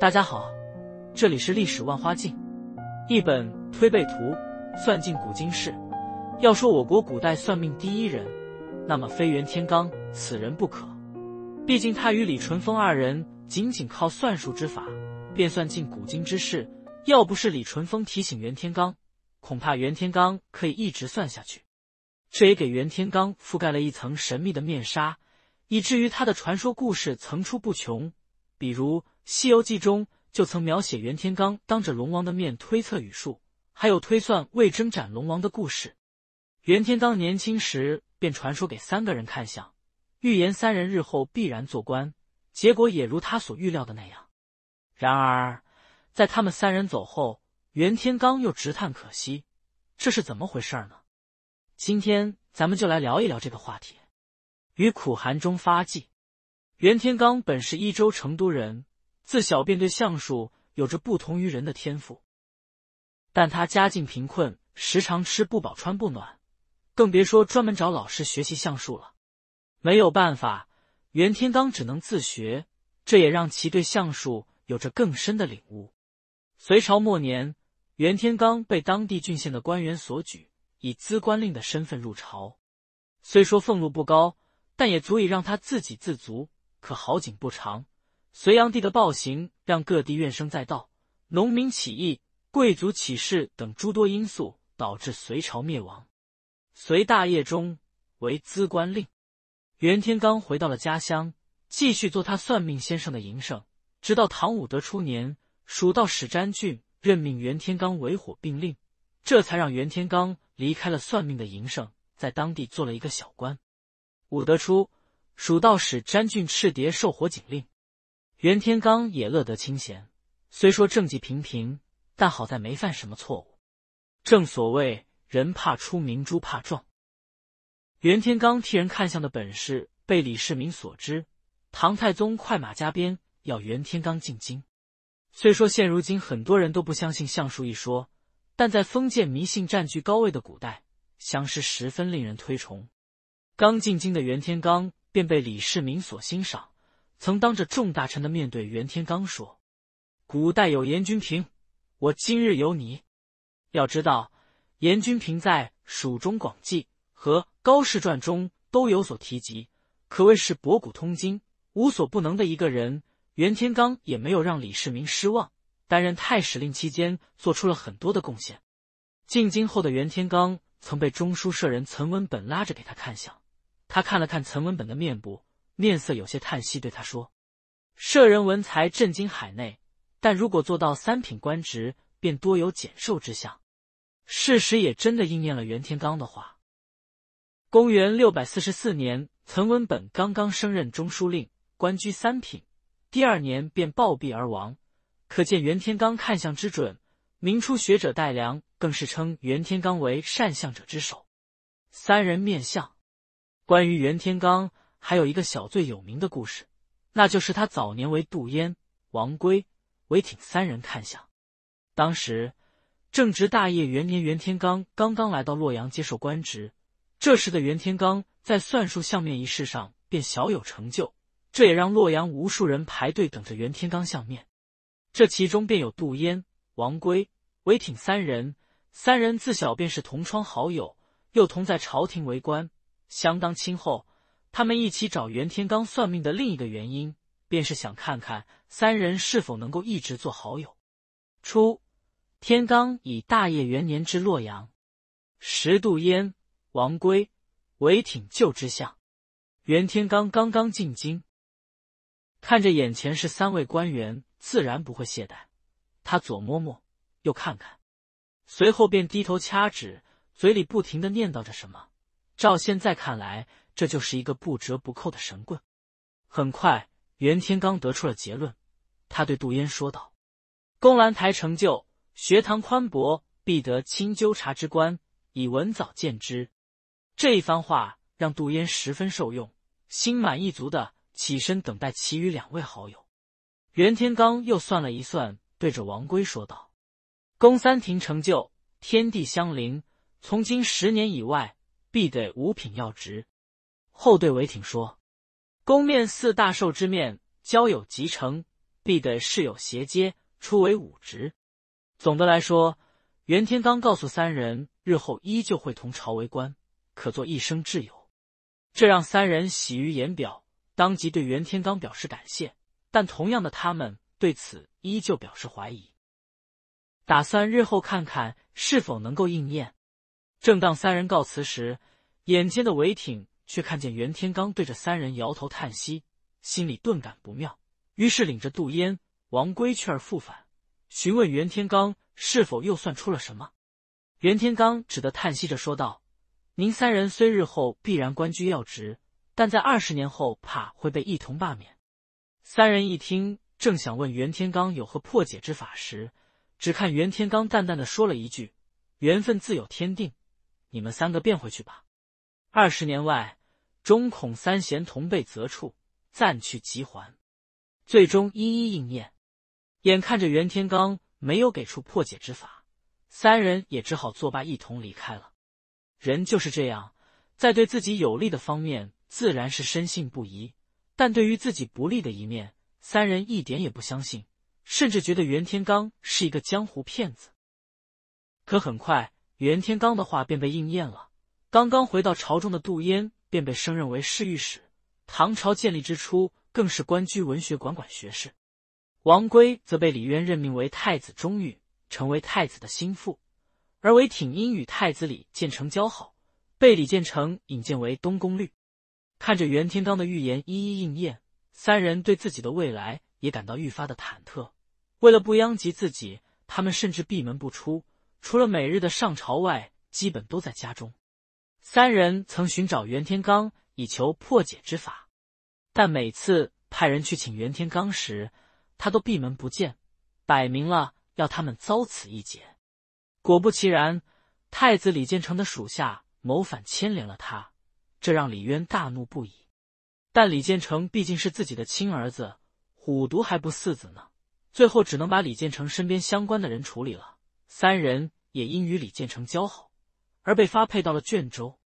大家好，这里是历史万花镜，一本推背图算尽古今事。要说我国古代算命第一人，那么非袁天罡此人不可。毕竟他与李淳风二人仅仅靠算术之法便算尽古今之事。要不是李淳风提醒袁天罡，恐怕袁天罡可以一直算下去。这也给袁天罡覆盖了一层神秘的面纱，以至于他的传说故事层出不穷。比如《西游记》中就曾描写袁天罡当着龙王的面推测语术，还有推算魏征斩龙王的故事。袁天罡年轻时便传说给三个人看相，预言三人日后必然做官，结果也如他所预料的那样。然而，在他们三人走后，袁天罡又直叹可惜，这是怎么回事儿呢？今天咱们就来聊一聊这个话题。于苦寒中发迹，袁天罡本是一州成都人，自小便对相术有着不同于人的天赋。但他家境贫困，时常吃不饱穿不暖，更别说专门找老师学习相术了。没有办法，袁天罡只能自学，这也让其对相术有着更深的领悟。隋朝末年，袁天罡被当地郡县的官员所举。以资官令的身份入朝，虽说俸禄不高，但也足以让他自给自足。可好景不长，隋炀帝的暴行让各地怨声载道，农民起义、贵族起事等诸多因素导致隋朝灭亡。隋大业中为资官令，袁天罡回到了家乡，继续做他算命先生的营生，直到唐武德初年，蜀道史詹俊任命袁天罡为火并令，这才让袁天罡。离开了算命的营生，在当地做了一个小官。武德初，蜀道使詹俊赤蝶受火警令，袁天罡也乐得清闲。虽说政绩平平，但好在没犯什么错误。正所谓人怕出名猪怕壮，袁天罡替人看相的本事被李世民所知，唐太宗快马加鞭要袁天罡进京。虽说现如今很多人都不相信相术一说。但在封建迷信占据高位的古代，相师十分令人推崇。刚进京的袁天罡便被李世民所欣赏，曾当着众大臣的面对袁天罡说：“古代有严君平，我今日有你。”要知道，严君平在《蜀中广记》和《高士传》中都有所提及，可谓是博古通今、无所不能的一个人。袁天罡也没有让李世民失望。担任太史令期间，做出了很多的贡献。进京后的袁天罡曾被中书舍人岑文本拉着给他看相，他看了看岑文本的面部，面色有些叹息，对他说：“舍人文才震惊海内，但如果做到三品官职，便多有减寿之相。”事实也真的应验了袁天罡的话。公元六百四十四年，岑文本刚刚升任中书令，官居三品，第二年便暴毙而亡。可见袁天罡看相之准，明初学者戴良更是称袁天罡为善相者之首。三人面相，关于袁天罡还有一个小最有名的故事，那就是他早年为杜淹、王圭、韦挺三人看相。当时正值大业元年，袁天罡刚刚来到洛阳接受官职。这时的袁天罡在算术相面一事上便小有成就，这也让洛阳无数人排队等着袁天罡相面。这其中便有杜淹、王规、韦挺三人，三人自小便是同窗好友，又同在朝廷为官，相当亲厚。他们一起找袁天罡算命的另一个原因，便是想看看三人是否能够一直做好友。初，天罡以大业元年之洛阳，时杜淹、王规、韦挺旧之相。袁天罡刚刚进京，看着眼前是三位官员。自然不会懈怠，他左摸摸，右看看，随后便低头掐指，嘴里不停的念叨着什么。照现在看来，这就是一个不折不扣的神棍。很快，袁天罡得出了结论，他对杜淹说道：“公兰台成就学堂宽博，必得清纠察之官，以文藻见之。”这一番话让杜淹十分受用，心满意足的起身等待其余两位好友。袁天罡又算了一算，对着王圭说道：“公三庭成就，天地相邻，从今十年以外，必得五品要职。”后对韦挺说：“公面四大寿之面，交友即成，必得事友协接，初为五职。”总的来说，袁天罡告诉三人，日后依旧会同朝为官，可做一生挚友。这让三人喜于言表，当即对袁天罡表示感谢。但同样的，他们对此依旧表示怀疑，打算日后看看是否能够应验。正当三人告辞时，眼尖的韦挺却看见袁天罡对着三人摇头叹息，心里顿感不妙，于是领着杜淹、王圭去而复返，询问袁天罡是否又算出了什么。袁天罡只得叹息着说道：“您三人虽日后必然官居要职，但在二十年后，怕会被一同罢免。”三人一听，正想问袁天罡有何破解之法时，只看袁天罡淡淡的说了一句：“缘分自有天定，你们三个变回去吧。”二十年外，中孔三贤同被责处，暂去即还，最终一一应验。眼看着袁天罡没有给出破解之法，三人也只好作罢，一同离开了。人就是这样，在对自己有利的方面，自然是深信不疑。但对于自己不利的一面，三人一点也不相信，甚至觉得袁天罡是一个江湖骗子。可很快，袁天罡的话便被应验了。刚刚回到朝中的杜淹便被升任为侍御史，唐朝建立之初更是官居文学馆馆学士。王圭则被李渊任命为太子中允，成为太子的心腹。而韦挺因与太子李建成交好，被李建成引荐为东宫律。看着袁天罡的预言一一应验，三人对自己的未来也感到愈发的忐忑。为了不殃及自己，他们甚至闭门不出，除了每日的上朝外，基本都在家中。三人曾寻找袁天罡以求破解之法，但每次派人去请袁天罡时，他都闭门不见，摆明了要他们遭此一劫。果不其然，太子李建成的属下谋反，牵连了他。这让李渊大怒不已，但李建成毕竟是自己的亲儿子，虎毒还不似子呢。最后只能把李建成身边相关的人处理了。三人也因与李建成交好，而被发配到了卷州。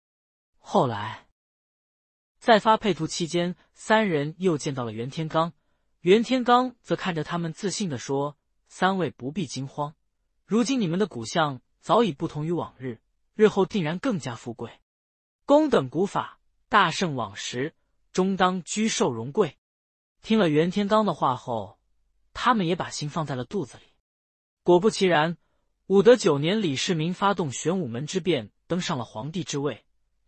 后来，在发配途期间，三人又见到了袁天罡。袁天罡则看着他们，自信的说：“三位不必惊慌，如今你们的骨相早已不同于往日，日后定然更加富贵。”公等古法，大圣往时，终当居寿荣贵。听了袁天罡的话后，他们也把心放在了肚子里。果不其然，武德九年，李世民发动玄武门之变，登上了皇帝之位。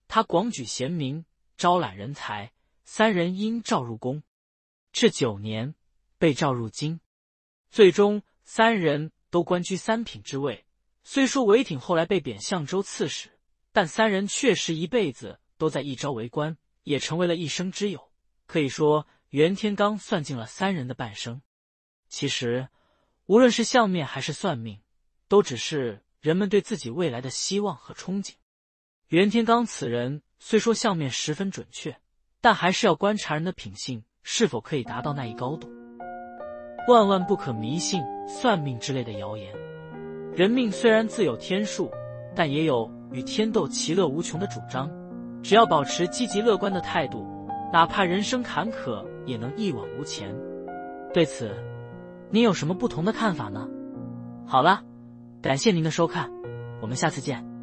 他广举贤明，招揽人才。三人因召入宫，至九年被召入京，最终三人都官居三品之位。虽说韦挺后来被贬相州刺史。但三人确实一辈子都在一朝为官，也成为了一生之友。可以说，袁天罡算尽了三人的半生。其实，无论是相面还是算命，都只是人们对自己未来的希望和憧憬。袁天罡此人虽说相面十分准确，但还是要观察人的品性是否可以达到那一高度。万万不可迷信算命之类的谣言。人命虽然自有天数，但也有。与天斗，其乐无穷的主张，只要保持积极乐观的态度，哪怕人生坎坷，也能一往无前。对此，您有什么不同的看法呢？好了，感谢您的收看，我们下次见。